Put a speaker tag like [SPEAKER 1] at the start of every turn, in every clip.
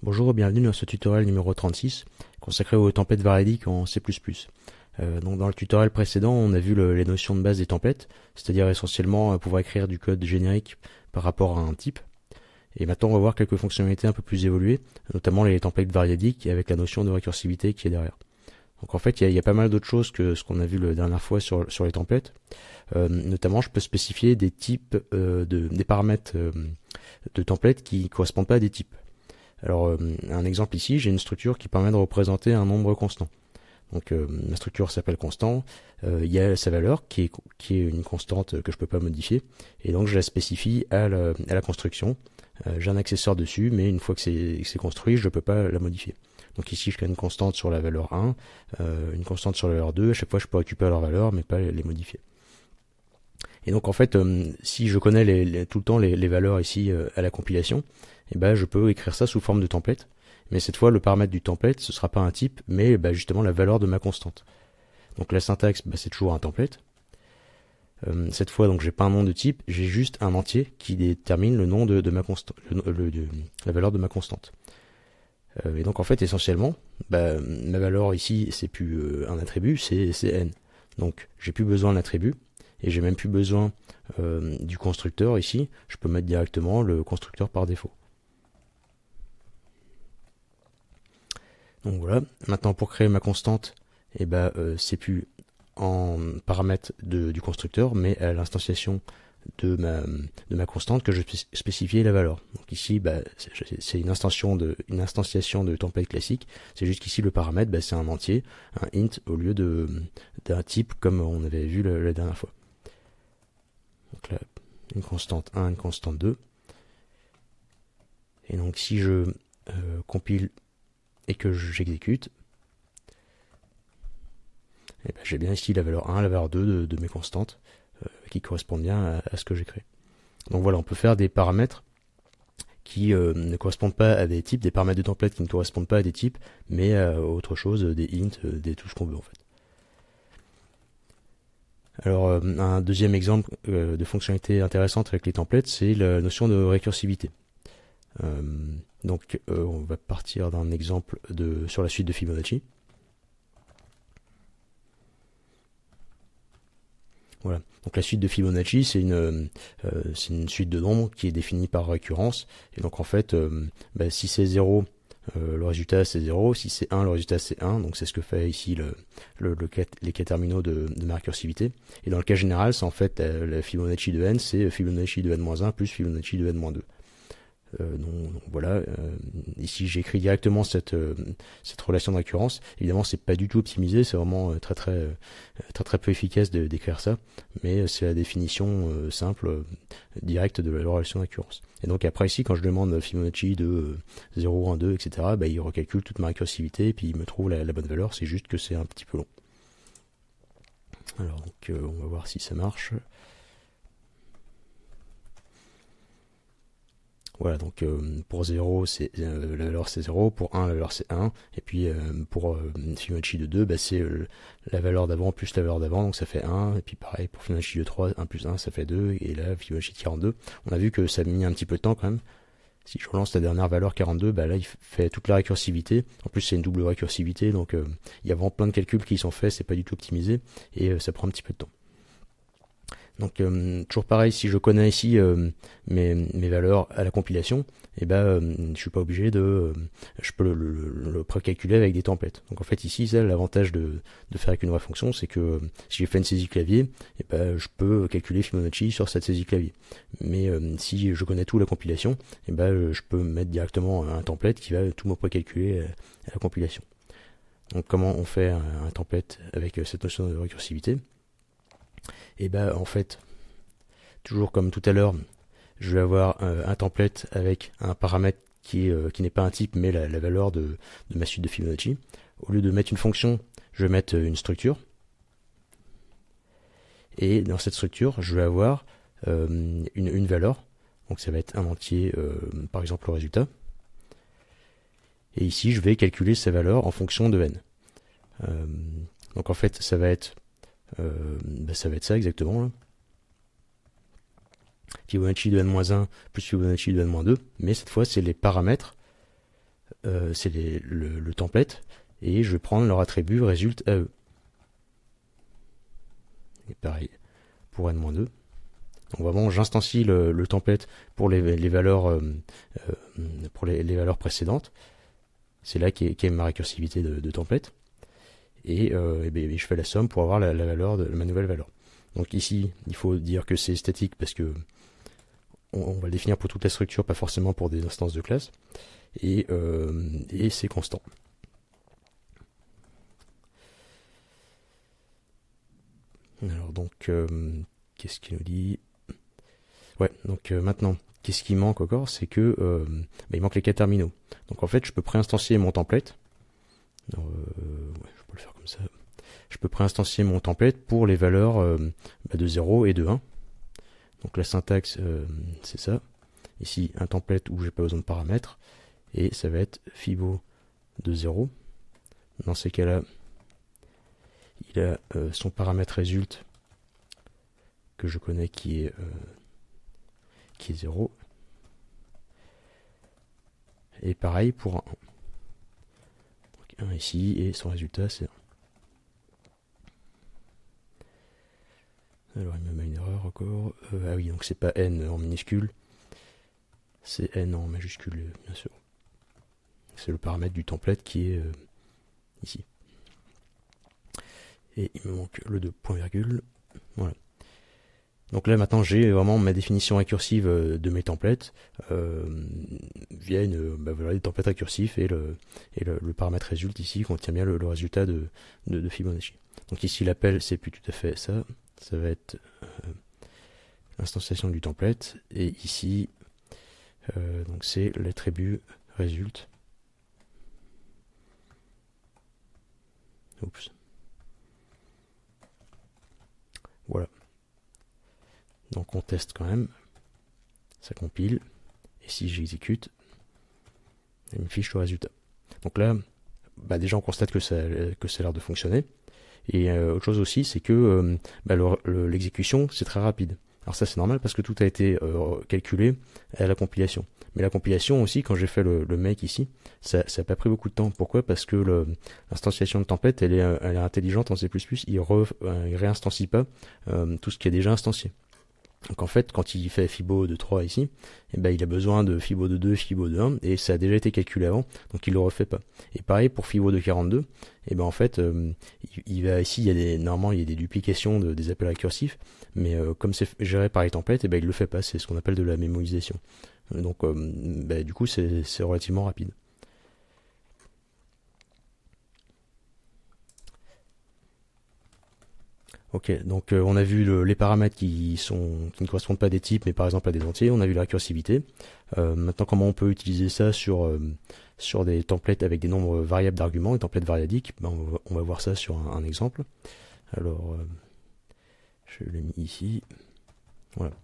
[SPEAKER 1] Bonjour et bienvenue dans ce tutoriel numéro 36 consacré aux templates variadiques en C++. Euh, donc dans le tutoriel précédent, on a vu les notions de base des templates, c'est-à-dire essentiellement euh, pouvoir écrire du code générique par rapport à un type. Et maintenant, on va voir quelques fonctionnalités un peu plus évoluées, notamment les templates variadiques avec la notion de récursivité qui est derrière. Donc en fait, il y, a pas mal d'autres choses que ce qu'on a vu la dernière fois sur, les templates. Euh, notamment, je peux spécifier des types, de, des paramètres de tempêtes qui correspondent pas à des types. Alors euh, un exemple ici, j'ai une structure qui permet de représenter un nombre constant. Donc euh, ma structure s'appelle constant, euh, il y a sa valeur qui est, une constante que je ne peux pas modifier, et donc je la spécifie à la, construction. j'ai un accessoire dessus, mais une fois que c'est construit, je ne peux pas la modifier. Donc ici je crée une constante sur la valeur 1, une constante sur la valeur 2, à chaque fois je peux récupérer leur valeur, mais pas les modifier. Et donc en fait, si je connais tout le temps les valeurs ici à la compilation, eh ben, je peux écrire ça sous forme de template. Mais cette fois, le paramètre du template, ce sera pas un type, mais bah, justement la valeur de ma constante. Donc la syntaxe, bah, c'est toujours un template. Euh, cette fois, donc, j'ai pas un nom de type, j'ai juste un entier qui détermine le nom de, ma constante, la valeur de ma constante. Euh, et donc, en fait, essentiellement, bah, ma valeur ici, c'est plus euh, un attribut, c'est n. Donc, j'ai plus besoin attribut et j'ai même plus besoin du constructeur ici. Je peux mettre directement le constructeur par défaut. Donc voilà, maintenant pour créer ma constante, eh ben, euh, c'est plus en paramètre du constructeur, mais à l'instanciation de ma, de ma constante que je spécifie la valeur. Donc ici, bah, c'est une, instantiation de, une instanciation de template classique. C'est juste qu'ici, le paramètre, bah, c'est un entier, un int, au lieu d'un type comme on avait vu la, dernière fois. Donc là, une constante 1, une constante 2. Et donc si je euh, compile et que j'exécute, eh ben, j'ai bien ici la valeur 1, la valeur 2 de, mes constantes euh, qui correspondent bien à, ce que j'ai créé. Donc voilà, on peut faire des paramètres qui euh, ne correspondent pas à des types, des paramètres de template qui ne correspondent pas à des types, mais à autre chose, des int, euh, des touches ce qu'on veut en fait. Alors un deuxième exemple de fonctionnalité intéressante avec les templates, c'est la notion de récursivité. Euh, donc euh, on va partir d'un exemple de, sur la suite de Fibonacci. Voilà. Donc la suite de Fibonacci, c'est une, euh, une, suite de nombres qui est définie par récurrence. Et donc en fait, bah, si c'est 0, le résultat c'est 0. Si c'est 1, le résultat c'est 1. Donc c'est ce que fait ici le, le, les cas terminaux de, de ma récursivité. Et dans le cas général, c'est en fait la, la, Fibonacci de n, c'est Fibonacci de n-1 plus Fibonacci de n-2 donc, euh, voilà, euh, ici j'écris directement cette, euh, cette relation de évidemment c'est pas du tout optimisé, c'est vraiment très très, très très peu efficace d'écrire ça, mais c'est la définition simple, directe de la relation d'occurrence. Et donc après ici, quand je demande Fibonacci de 0, 1, 2, etc., bah, il recalcule toute ma récursivité et puis il me trouve la, la bonne valeur, c'est juste que c'est un petit peu long. Alors donc on va voir si ça marche. Voilà, donc euh, pour 0, c'est euh, la valeur c'est 0, pour 1, la valeur c'est 1, et puis euh, pour Fibonacci de 2, bah, c'est la valeur d'avant plus la valeur d'avant, donc ça fait 1, et puis pareil pour Fibonacci de 3, 1 plus 1, ça fait 2, et là Fibonacci de 42, on a vu que ça a mis un petit peu de temps quand même, si je relance la dernière valeur 42, bah là il fait toute la récursivité. En plus c'est une double récursivité, donc il y a vraiment plein de calculs qui sont faits, c'est pas du tout optimisé et ça prend un petit peu de temps. Donc euh, toujours pareil, si je connais ici euh, mes, valeurs à la compilation, et eh ben euh, je suis pas obligé de, je peux le, le, précalculer avec des templates. Donc en fait ici, ça l'avantage de, faire avec une vraie fonction, c'est que si j'ai fait une saisie clavier, et eh ben je peux calculer Fibonacci sur cette saisie clavier. Mais si je connais tout la compilation, eh ben je peux mettre directement un template qui va tout me précalculer à la compilation. Donc comment on fait un template avec cette notion de récursivité et eh ben en fait, toujours comme tout à l'heure, je vais avoir euh, un template avec un paramètre euh, qui n'est pas un type mais la, valeur de, ma suite de Fibonacci. Au lieu de mettre une fonction, je vais mettre euh, une structure. Et dans cette structure, je vais avoir une, valeur. Donc ça va être un entier, par exemple le résultat. Et ici, je vais calculer sa valeur en fonction de n. donc en fait, ça va être euh, ben, ça va être ça exactement. Là. Hein. Fibonacci de n-1 plus Fibonacci de n-2, mais cette fois c'est les paramètres, euh, c'est le, template, et je vais prendre leur attribut résulte à eux. Et pareil pour n-2. Donc vraiment j'instancie le, template pour les, valeurs euh, pour les, valeurs précédentes. C'est là qu'est ma récursivité de template. Euh, ben, et, je fais la somme pour avoir la, valeur de ma nouvelle valeur. Donc ici, il faut dire que c'est statique parce que on, va le définir pour toute la structure, pas forcément pour des instances de classe, et, euh, c'est constant. Alors donc, euh, qu'est-ce qu'il nous dit Ouais, donc maintenant, qu'est-ce qui manque encore C'est que ben, il manque les cas terminaux. Donc en fait, je peux préinstancier mon template. ouais, faire comme ça. Je peux préinstancier mon template pour les valeurs euh, bah, de 0 et de 1. Donc la syntaxe, euh, c'est ça. Ici, un template où j'ai pas besoin de paramètres. Et ça va être fibo de 0. Dans ces cas-là, il a euh, son paramètre résulte que je connais qui est, qui est 0. Et pareil pour un 1 ici, et son résultat c'est Alors il me met une erreur encore. Euh, ah oui, donc c'est pas n en minuscule, c'est n en majuscule, bien sûr. C'est le paramètre du template qui est euh, ici. Et il me manque le 2 Voilà. Donc là maintenant j'ai vraiment ma définition récursive euh, de mes templates euh, via une euh, bah, voilà, des templates récursifs et le, et le, le paramètre résulte ici contient bien le, résultat de, de, Fibonacci. Donc ici l'appel c'est plus tout à fait ça, ça va être euh, l'instanciation du template et ici euh, donc c'est l'attribut résulte. Oups. Voilà. Donc on teste quand même. Ça compile. Et si j'exécute, il me fiche le résultat. Donc là, bah, déjà on constate que ça, a l'air de fonctionner. Et euh, autre chose aussi, c'est que euh, bah, l'exécution, c'est très rapide. Alors ça c'est normal parce que tout a été euh, calculé à la compilation. Mais la compilation aussi, quand j'ai fait le, make ici, ça n'a pas pris beaucoup de temps. Pourquoi Parce que l'instanciation de tempête, elle est, intelligente en C++, il, ne réinstancie pas tout ce qui est déjà instancié. Donc en fait, quand il fait fibo de 3 ici, eh ben, il a besoin de fibo de 2, fibo de 1, et ça a déjà été calculé avant, donc il le refait pas. Et pareil pour fibo de 42, eh ben en fait, euh, il, va ici, il y a des, normalement il y a des duplications des appels récursifs, mais euh, comme c'est géré par les templates, eh ben, il le fait pas, c'est ce qu'on appelle de la mémorisation. Donc euh, ben, du coup c'est relativement rapide. Ok, donc euh, on a vu les paramètres qui, sont, qui ne correspondent pas à des types, mais par exemple à des entiers. On a vu la récursivité. Euh, maintenant, comment on peut utiliser ça sur, euh, sur des templates avec des nombres variables d'arguments, des templates variadiques ben, on, va, voir ça sur un, exemple. Alors, je l'ai mis ici. Voilà.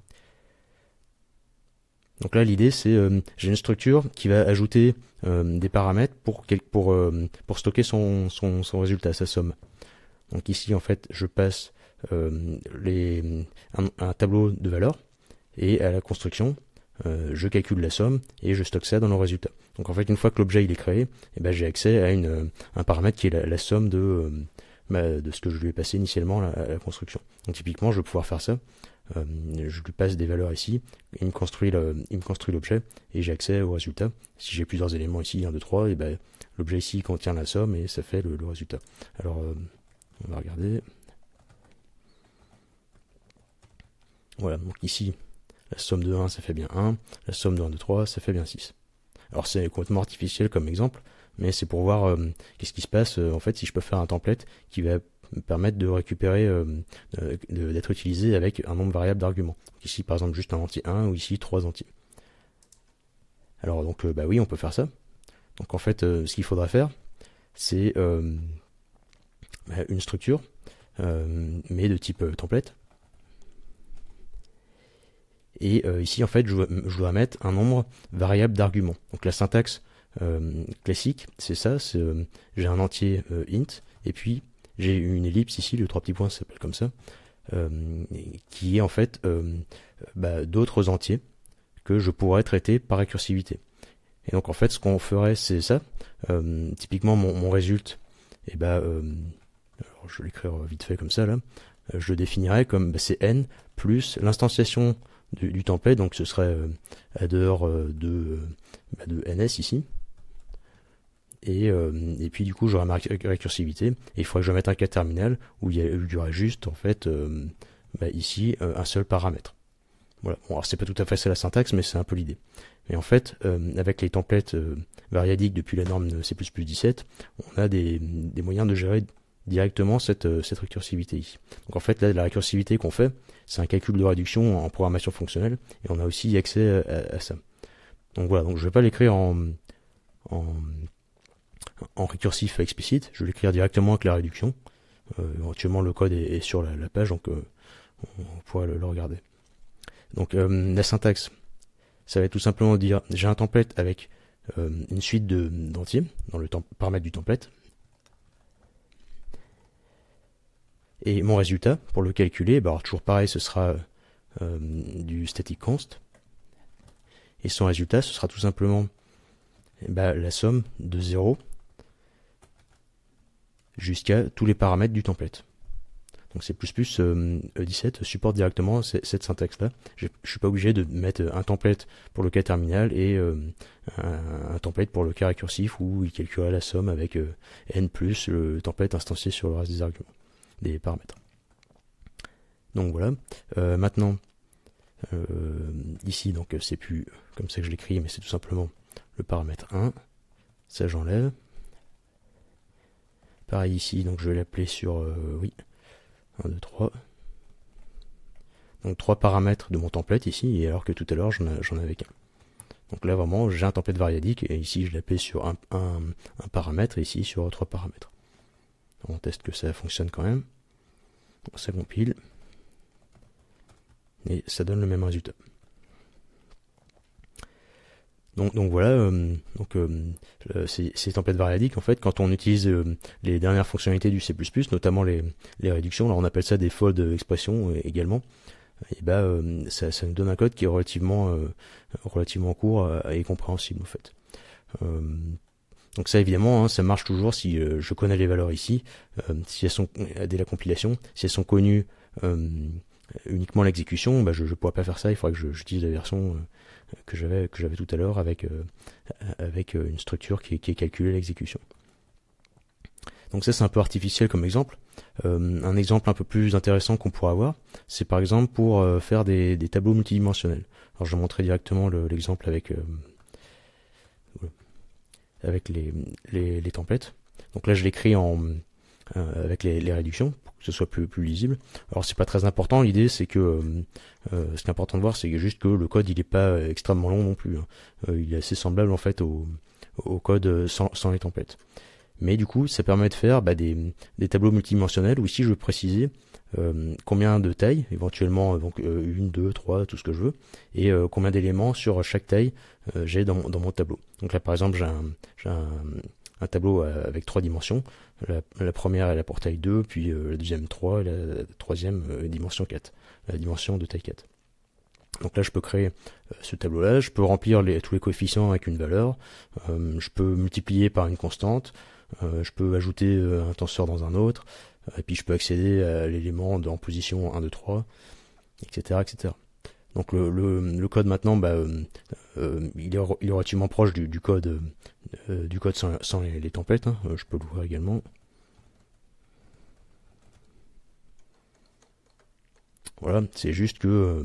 [SPEAKER 1] Donc là, l'idée, c'est j'ai une structure qui va ajouter des paramètres pour, pour, pour stocker son, son, son, résultat, sa somme. Donc ici, en fait, je passe euh, les, un, tableau de valeurs et à la construction, euh, je calcule la somme et je stocke ça dans le résultat. Donc en fait, une fois que l'objet il est créé, et eh ben, j'ai accès à euh, un paramètre qui est la, somme de, de ce que je lui ai passé initialement à, la construction. Donc typiquement, je vais pouvoir faire ça. je lui passe des valeurs ici, il me construit l'objet et j'ai accès au résultat. Si j'ai plusieurs éléments ici, 1, 2, 3, et ben, l'objet ici contient la somme et ça fait le résultat. Alors, on va regarder. Voilà, donc ici, la somme de 1, ça fait bien 1, la somme de 1, 2, 3, ça fait bien 6. Alors c'est complètement artificiel comme exemple, mais c'est pour voir euh, qu'est-ce qui se passe euh, en fait si je peux faire un template qui va me permettre de récupérer, euh, d'être utilisé avec un nombre variable d'arguments. Ici par exemple juste un entier 1 ou ici 3 entiers. Alors donc bah oui on peut faire ça. Donc en fait ce qu'il faudra faire c'est bah, une structure mais de type template et euh, ici, en fait, je, dois mettre un nombre variable d'arguments. Donc la syntaxe euh, classique, c'est ça, euh, j'ai un entier int, et puis j'ai une ellipse ici, le trois petits points s'appelle comme ça, qui est en fait bah, d'autres entiers que je pourrais traiter par récursivité. Et donc en fait, ce qu'on ferait, c'est ça. typiquement, mon, résultat, résulte, et eh bah, je vais l'écrire vite fait comme ça là, je le définirais comme bah, c'est n plus l'instanciation du, template, donc ce serait header euh, euh, de, euh, bah, de NS ici. Et, et puis du coup j'aurais ma récursivité et il faudrait que je mette un cas terminal où il y, a, aura juste en fait bah, ici un seul paramètre. Voilà. Bon, alors c'est pas tout à fait ça la syntaxe, mais c'est un peu l'idée. Mais en fait, avec les templates variadiques depuis la norme C++ 17, on a des, des moyens de gérer directement cette, euh, cette récursivité. Donc en fait, là, la récursivité qu'on fait, c'est un calcul de réduction en programmation fonctionnelle, et on a aussi accès euh, à, ça. Donc voilà, donc je vais pas l'écrire en, en, en, récursif explicite, je vais l'écrire directement avec la réduction. Euh, éventuellement, le code est, sur la, page, donc euh, on pourra le, regarder. Donc la syntaxe, ça va tout simplement dire j'ai un template avec une suite d'entiers dans le paramètre du template, Et mon résultat, pour le calculer, bah, toujours pareil, ce sera euh, euh, du static const. Et son résultat, ce sera tout simplement eh ben, la somme de 0 jusqu'à tous les paramètres du template. Donc c'est plus plus 17 euh, e supporte directement cette syntaxe là. Je, ne suis pas obligé de mettre un template pour le cas terminal et un, template pour le cas récursif où il calculera la somme avec n plus le template instancié sur le reste des arguments paramètres. Donc voilà. Euh, maintenant, euh, ici, donc c'est plus comme ça que je l'écris, mais c'est tout simplement le paramètre 1. Ça j'enlève. Pareil ici, donc je vais l'appeler sur euh, oui. 1, 2, 3. Donc trois paramètres de mon template ici, et alors que tout à l'heure j'en avais qu'un. Donc là vraiment j'ai un template variadique et ici je l'appelle sur un, un, paramètre ici sur trois paramètres. On teste que ça fonctionne quand même ça compile et ça donne le même résultat. Donc, donc voilà, euh, donc, euh, euh, c'est ces, templates variadiques, en fait, quand on utilise les dernières fonctionnalités du C++, notamment les, réductions, alors on appelle ça des fold expressions également, et bah, ça, ça, nous donne un code qui est relativement, relativement court et compréhensible en fait. Donc ça évidemment, hein, ça marche toujours si euh, je connais les valeurs ici, euh, si elles sont euh, dès la compilation, si elles sont connues uniquement l'exécution, bah, je ne pourrais pas faire ça. Il faudrait que j'utilise la version que j'avais que j'avais tout à l'heure avec avec une structure qui, qui est calculée à l'exécution. Donc ça c'est un peu artificiel comme exemple. un exemple un peu plus intéressant qu'on pourrait avoir, c'est par exemple pour faire des, tableaux multidimensionnels. Alors je vais montrer directement l'exemple avec avec les, les, les Donc là, je l'écris en euh, avec les, réductions pour que ce soit plus, lisible. Alors c'est pas très important. L'idée c'est que euh, euh, ce qui est important de voir, c'est juste que le code il est pas extrêmement long non plus. Hein. il est assez semblable en fait au, au code sans, les tempêtes Mais du coup, ça permet de faire bah, des, des tableaux multidimensionnels où si je veux préciser euh, combien de tailles, éventuellement euh, euh, une, deux, trois, tout ce que je veux, et combien d'éléments sur chaque taille j'ai dans, mon tableau. Donc là par exemple j'ai un, tableau avec trois dimensions. La, première elle a pour taille 2, puis la deuxième 3, la troisième dimension 4, la dimension de taille 4. Donc là, je peux créer ce tableau-là, je peux remplir tous les coefficients avec une valeur, je peux multiplier par une constante, je peux ajouter un tenseur dans un autre, euh, et puis je peux accéder à l'élément en position 1, 2, 3, etc. etc. Donc le, code maintenant, bah, euh, euh, il, est, relativement proche du, code, du code sans, les, templates, hein. je peux voir également. Voilà, c'est juste que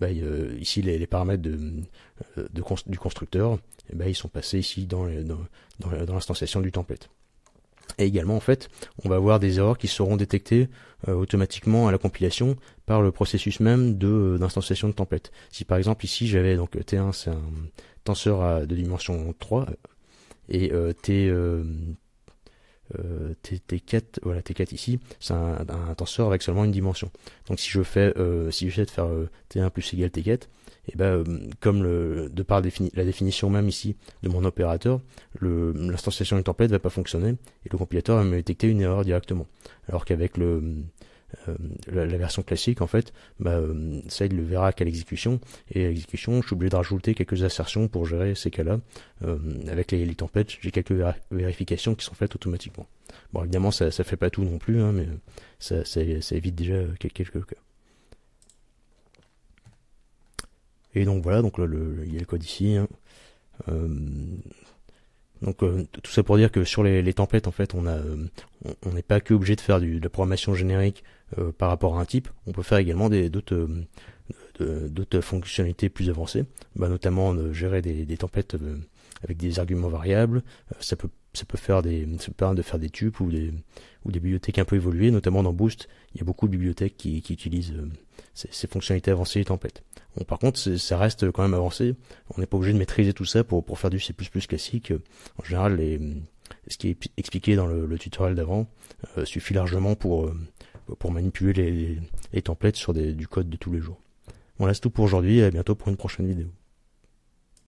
[SPEAKER 1] bah, ici les, paramètres du constructeur, eh ben, ils sont passés ici dans, dans, dans l'instanciation du template. Et également, en fait, on va avoir des erreurs qui seront détectées euh, automatiquement à la compilation par le processus même de euh, d'instanciation de template. Si par exemple ici j'avais donc euh, T1, c'est un tenseur de dimension 3 et T, euh, euh, T4, voilà, T4 ici, c'est un, tenseur avec seulement une dimension. Donc si je fais, euh, si j'essaie de faire euh, T1 plus égal T4, et ben, euh, comme le, de par la définition même ici de mon opérateur, le l'instanciation du template va pas fonctionner et le compilateur va me détecter une erreur directement. Alors qu'avec le euh, la, version classique en fait, bah, euh, ça il le verra qu'à l'exécution, et à l'exécution je suis obligé de rajouter quelques assertions pour gérer ces cas-là. Euh, avec les, tempêtes, j'ai quelques vérifications qui sont faites automatiquement. Bon évidemment ça, fait pas tout non plus, hein, mais ça, ça, évite déjà quelques cas. Et donc voilà, donc le, il y a le code ici. Hein. Donc euh, tout ça pour dire que sur les, templates en fait on a euh, on n'est pas que obligé de faire du, de la programmation générique euh, par rapport à un type, on peut faire également des d'autres fonctionnalités plus avancées, bah, notamment gérer des, des templates avec des arguments variables, ça peut ça peut faire des, permettre de faire des tubes ou des, ou des bibliothèques un peu évoluées, notamment dans Boost, il y a beaucoup de bibliothèques qui, utilisent euh, ces, fonctionnalités avancées et templates. Bon, par contre, ça reste quand même avancé. On n'est pas obligé de maîtriser tout ça pour, faire du C++ classique. En général, ce qui est expliqué dans le, tutoriel d'avant euh, suffit largement pour, euh, pour manipuler les, les, templates sur du code de tous les jours. Voilà, c'est tout pour aujourd'hui et à bientôt pour une prochaine vidéo.